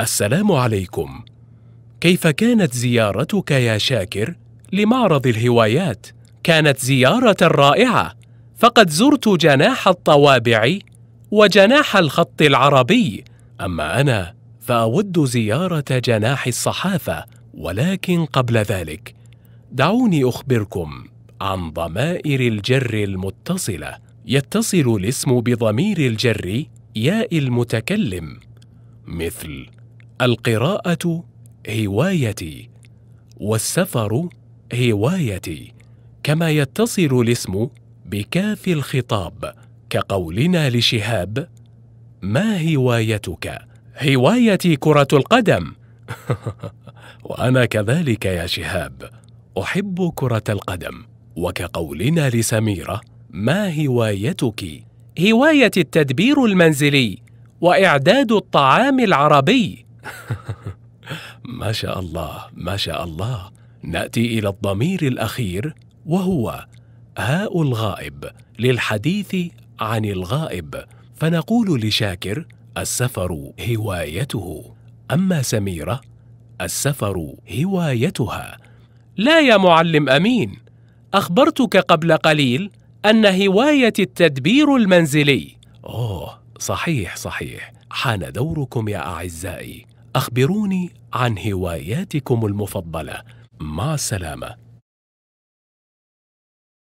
السلام عليكم كيف كانت زيارتك يا شاكر لمعرض الهوايات كانت زياره رائعه فقد زرت جناح الطوابع وجناح الخط العربي اما انا فاود زياره جناح الصحافه ولكن قبل ذلك دعوني اخبركم عن ضمائر الجر المتصله يتصل الاسم بضمير الجر ياء المتكلم مثل القراءة هوايتي والسفر هوايتي كما يتصل الاسم بكاف الخطاب كقولنا لشهاب ما هوايتك؟ هوايتي كرة القدم وأنا كذلك يا شهاب أحب كرة القدم وكقولنا لسميرة ما هوايتك؟ هوايتي التدبير المنزلي وإعداد الطعام العربي ما شاء الله ما شاء الله ناتي الى الضمير الاخير وهو هاء الغائب للحديث عن الغائب فنقول لشاكر السفر هوايته اما سميره السفر هوايتها لا يا معلم امين اخبرتك قبل قليل ان هوايتي التدبير المنزلي اوه صحيح صحيح حان دوركم يا اعزائي أخبروني عن هواياتكم المفضلة مع السلامة